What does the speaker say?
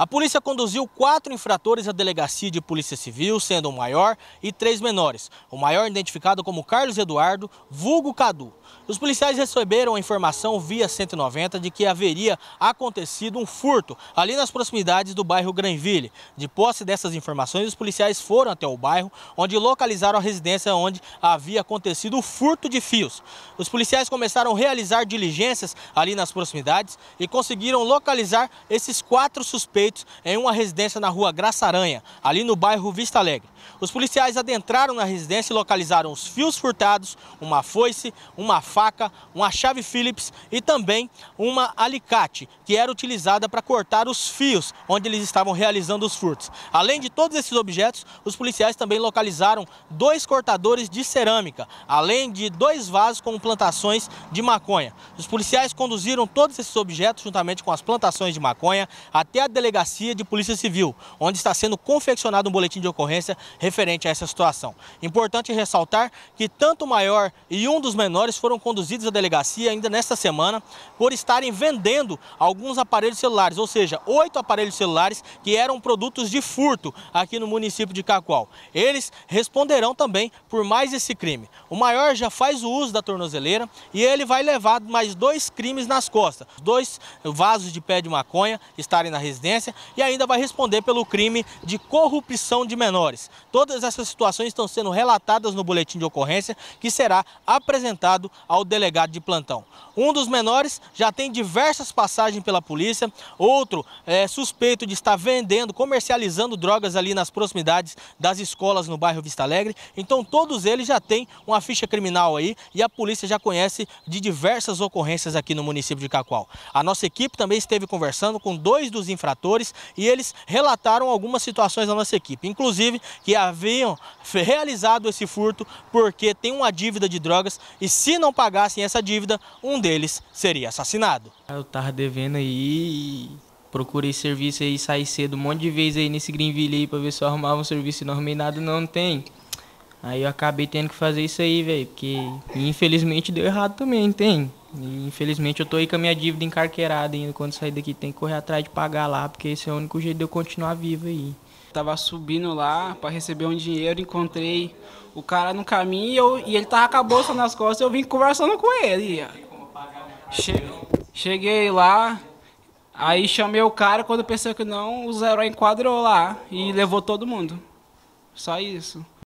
A polícia conduziu quatro infratores à delegacia de polícia civil, sendo um maior e três menores. O maior identificado como Carlos Eduardo, vulgo Cadu. Os policiais receberam a informação via 190 de que haveria acontecido um furto ali nas proximidades do bairro Granville. De posse dessas informações, os policiais foram até o bairro, onde localizaram a residência onde havia acontecido o furto de fios. Os policiais começaram a realizar diligências ali nas proximidades e conseguiram localizar esses quatro suspeitos em uma residência na rua Graça Aranha, ali no bairro Vista Alegre. Os policiais adentraram na residência e localizaram os fios furtados, uma foice, uma faca, uma chave Phillips e também uma alicate, que era utilizada para cortar os fios onde eles estavam realizando os furtos. Além de todos esses objetos, os policiais também localizaram dois cortadores de cerâmica, além de dois vasos com plantações de maconha. Os policiais conduziram todos esses objetos, juntamente com as plantações de maconha, até a delegacia Delegacia de Polícia Civil, onde está sendo confeccionado um boletim de ocorrência referente a essa situação. Importante ressaltar que tanto o maior e um dos menores foram conduzidos à delegacia ainda nesta semana por estarem vendendo alguns aparelhos celulares, ou seja, oito aparelhos celulares que eram produtos de furto aqui no município de Cacoal. Eles responderão também por mais esse crime. O maior já faz o uso da tornozeleira e ele vai levar mais dois crimes nas costas. Dois vasos de pé de maconha estarem na residência e ainda vai responder pelo crime de corrupção de menores. Todas essas situações estão sendo relatadas no boletim de ocorrência que será apresentado ao delegado de plantão. Um dos menores já tem diversas passagens pela polícia, outro é suspeito de estar vendendo, comercializando drogas ali nas proximidades das escolas no bairro Vista Alegre. Então todos eles já têm uma ficha criminal aí e a polícia já conhece de diversas ocorrências aqui no município de Cacoal. A nossa equipe também esteve conversando com dois dos infratores e eles relataram algumas situações da nossa equipe, inclusive que haviam realizado esse furto porque tem uma dívida de drogas e se não pagassem essa dívida, um deles seria assassinado. Eu tava devendo aí procurei serviço aí, saí cedo um monte de vez aí nesse Greenville aí pra ver se eu arrumava um serviço e não arrumei nada, não, não tem. Aí eu acabei tendo que fazer isso aí, velho, porque infelizmente deu errado também, entende? infelizmente eu tô aí com a minha dívida encarqueirada ainda. Quando sair daqui tem que correr atrás de pagar lá, porque esse é o único jeito de eu continuar vivo aí. Tava subindo lá para receber um dinheiro, encontrei o cara no caminho e, eu, e ele tava com a bolsa nas costas eu vim conversando com ele. Che, cheguei lá, aí chamei o cara, quando pensei que não, o Zero enquadrou lá e levou todo mundo. Só isso.